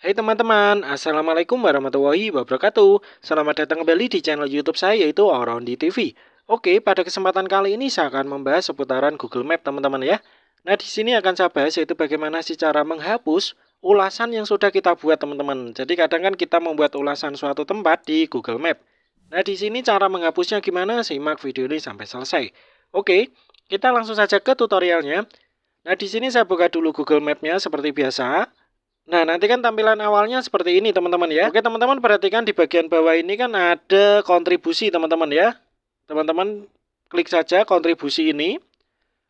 Hai teman-teman, Assalamualaikum warahmatullahi wabarakatuh Selamat datang kembali di channel youtube saya yaitu Around TV Oke, pada kesempatan kali ini saya akan membahas seputaran Google Map teman-teman ya Nah di sini akan saya bahas yaitu bagaimana sih cara menghapus ulasan yang sudah kita buat teman-teman Jadi kadang kan kita membuat ulasan suatu tempat di Google Map Nah di sini cara menghapusnya gimana? Simak video ini sampai selesai Oke, kita langsung saja ke tutorialnya Nah di sini saya buka dulu Google Map-nya seperti biasa Nah, nanti kan tampilan awalnya seperti ini, teman-teman ya. Oke, teman-teman perhatikan di bagian bawah ini kan ada kontribusi, teman-teman ya. Teman-teman klik saja kontribusi ini.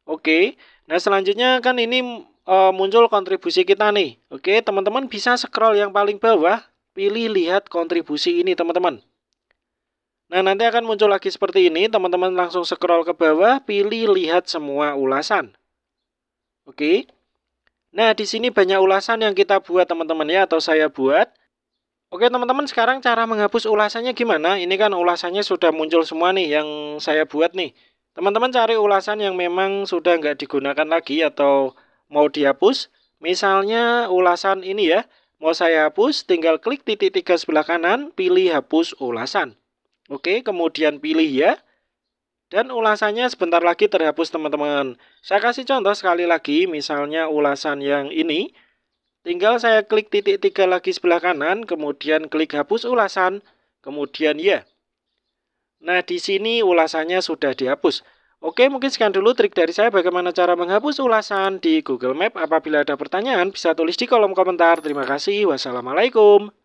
Oke. Nah, selanjutnya kan ini e, muncul kontribusi kita nih. Oke, teman-teman bisa scroll yang paling bawah, pilih lihat kontribusi ini, teman-teman. Nah, nanti akan muncul lagi seperti ini. Teman-teman langsung scroll ke bawah, pilih lihat semua ulasan. Oke. Nah, di sini banyak ulasan yang kita buat teman-teman ya atau saya buat. Oke teman-teman, sekarang cara menghapus ulasannya gimana? Ini kan ulasannya sudah muncul semua nih yang saya buat nih. Teman-teman cari ulasan yang memang sudah nggak digunakan lagi atau mau dihapus. Misalnya ulasan ini ya, mau saya hapus, tinggal klik titik tiga sebelah kanan, pilih hapus ulasan. Oke, kemudian pilih ya. Dan ulasannya sebentar lagi terhapus teman-teman. Saya kasih contoh sekali lagi, misalnya ulasan yang ini. Tinggal saya klik titik tiga lagi sebelah kanan, kemudian klik hapus ulasan, kemudian ya. Nah, di sini ulasannya sudah dihapus. Oke, mungkin sekian dulu trik dari saya bagaimana cara menghapus ulasan di Google Map. Apabila ada pertanyaan, bisa tulis di kolom komentar. Terima kasih. Wassalamualaikum.